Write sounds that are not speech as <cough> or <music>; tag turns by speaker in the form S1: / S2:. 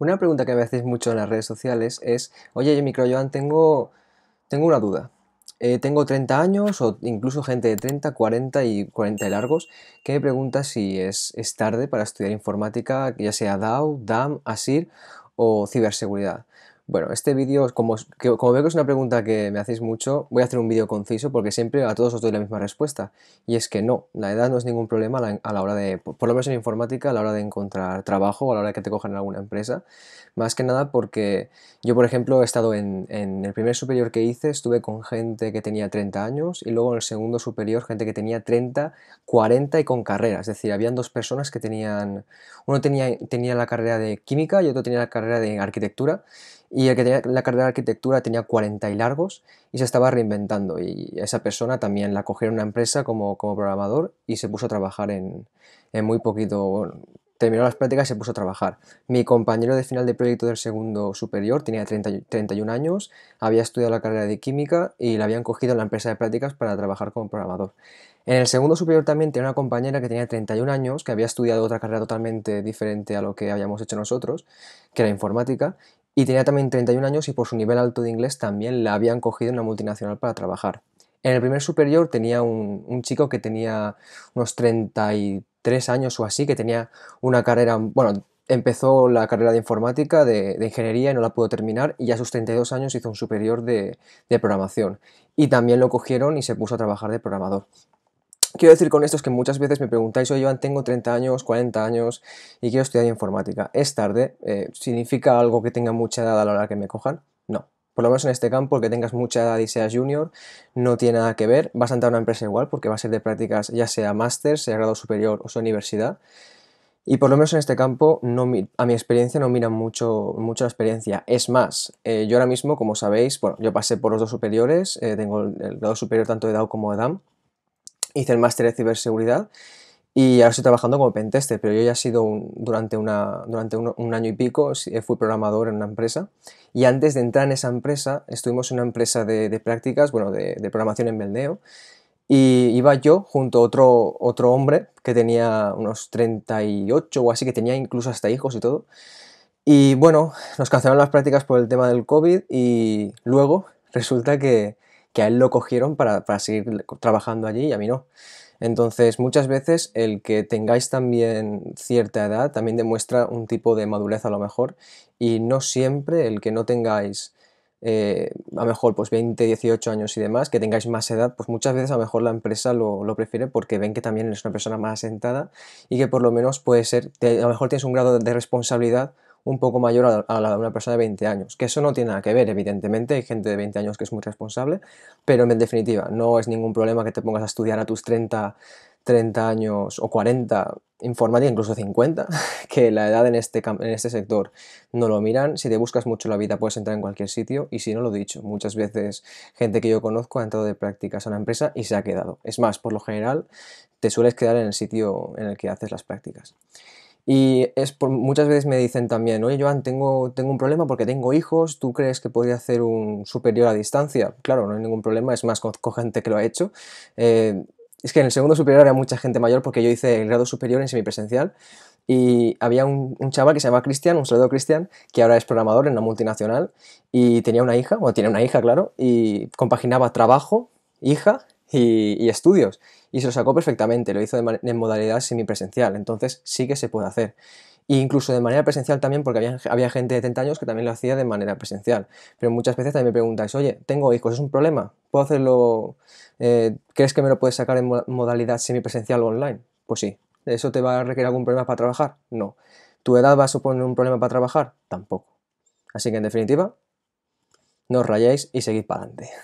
S1: Una pregunta que me hacéis mucho en las redes sociales es, oye, yo micro tengo, tengo una duda. Eh, tengo 30 años o incluso gente de 30, 40 y 40 largos que me pregunta si es, es tarde para estudiar informática, ya sea DAO, DAM, ASIR o ciberseguridad. Bueno, este vídeo, como, como veo que es una pregunta que me hacéis mucho, voy a hacer un vídeo conciso porque siempre a todos os doy la misma respuesta. Y es que no, la edad no es ningún problema a la, hora de, por lo menos en informática, a la hora de encontrar trabajo, o a la hora de que te cojan en alguna empresa. Más que nada porque yo, por ejemplo, he estado en, el primer superior que hice, estuve con gente que tenía 30 años y luego en el segundo superior gente que tenía 30, 40 y con carrera. Es decir, habían dos personas que tenían, uno tenía, tenía la carrera de química y otro tenía la carrera de arquitectura y el que tenía la carrera de arquitectura tenía 40 y largos y se estaba reinventando y esa persona también la en una empresa como, como programador y se puso a trabajar en, muy poquito, terminó las prácticas y se puso a trabajar. Mi compañero de final de proyecto del segundo superior tenía 31 años, había estudiado la carrera de química y la habían cogido en la empresa de prácticas para trabajar como programador. En el segundo superior también tenía una compañera que tenía 31 años, que había estudiado otra carrera totalmente diferente a lo que habíamos hecho nosotros, que era informática, y tenía también 31 años y por su nivel alto de inglés también la habían cogido en una multinacional para trabajar. En el primer superior tenía un, chico que tenía unos 33 años o así, que tenía una carrera, bueno, empezó la carrera de informática, de, ingeniería y no la pudo terminar y a sus 32 años hizo un superior de, de programación. Y también lo cogieron y se puso a trabajar de programador. Quiero decir con esto es que muchas veces me preguntáis, oye, Iván, tengo 30 años, 40 años y quiero estudiar informática. ¿Es tarde? Eh, ¿Significa algo que tenga mucha edad a la hora que me cojan? No. Por lo menos en este campo, el que tengas mucha edad y seas junior, no tiene nada que ver. Vas a entrar a una empresa igual porque va a ser de prácticas ya sea máster, sea grado superior o sea universidad. Y por lo menos en este campo, no, a mi experiencia no miran mucho, la experiencia. Es más, eh, yo ahora mismo, como sabéis, bueno, yo pasé por los dos superiores, eh, tengo el, grado superior tanto de DAO como de DAM. Hice el máster de ciberseguridad y ahora estoy trabajando como pentester, pero yo ya he sido durante, una, durante un, año y pico, fui programador en una empresa y antes de entrar en esa empresa estuvimos en una empresa de, prácticas, bueno, de, programación en Belneo y iba yo junto a otro, otro hombre que tenía unos 38 o así, que tenía incluso hasta hijos y todo. Y bueno, nos cancelaron las prácticas por el tema del COVID y luego resulta que, que a él lo cogieron para, seguir trabajando allí y a mí no. Entonces, muchas veces el que tengáis también cierta edad también demuestra un tipo de madurez a lo mejor y no siempre el que no tengáis eh, a lo mejor pues 20, 18 años y demás, que tengáis más edad, pues muchas veces a lo mejor la empresa lo, prefiere porque ven que también es una persona más asentada y que por lo menos puede ser, a lo mejor tienes un grado de responsabilidad un poco mayor a, la de una persona de 20 años, que eso no tiene nada que ver, evidentemente, hay gente de 20 años que es muy responsable, pero en definitiva, no es ningún problema que te pongas a estudiar a tus 30, 30 años o 40 informática, incluso 50, <laughs> que la edad en este, en este sector no lo miran. Si te buscas mucho la vida puedes entrar en cualquier sitio y si no lo he dicho, muchas veces gente que yo conozco ha entrado de prácticas a una empresa y se ha quedado. Es más, por lo general te sueles quedar en el sitio en el que haces las prácticas. Y es por, muchas veces me dicen también, oye Joan, tengo, tengo un problema porque tengo hijos, ¿tú crees que podría hacer un superior a distancia? Claro, no hay ningún problema, es más, conozco gente que lo ha hecho. Eh, es que en el segundo superior había mucha gente mayor porque yo hice el grado superior en semipresencial y había un, chaval que se llama Cristian, un saludo Cristian, que ahora es programador en una multinacional y tenía una hija, o tiene una hija, claro, y compaginaba trabajo, hija y, estudios. Y se lo sacó perfectamente, lo hizo en modalidad semipresencial, entonces sí que se puede hacer. E incluso de manera presencial también, porque había, gente de 30 años que también lo hacía de manera presencial. Pero muchas veces también me preguntáis, oye, tengo hijos, ¿es un problema? ¿Puedo hacerlo? Eh, ¿Crees que me lo puedes sacar en modalidad semipresencial o online? Pues sí. ¿Eso te va a requerir algún problema para trabajar? No. ¿Tu edad va a suponer un problema para trabajar? Tampoco. Así que en definitiva, no os rayéis y seguid para adelante.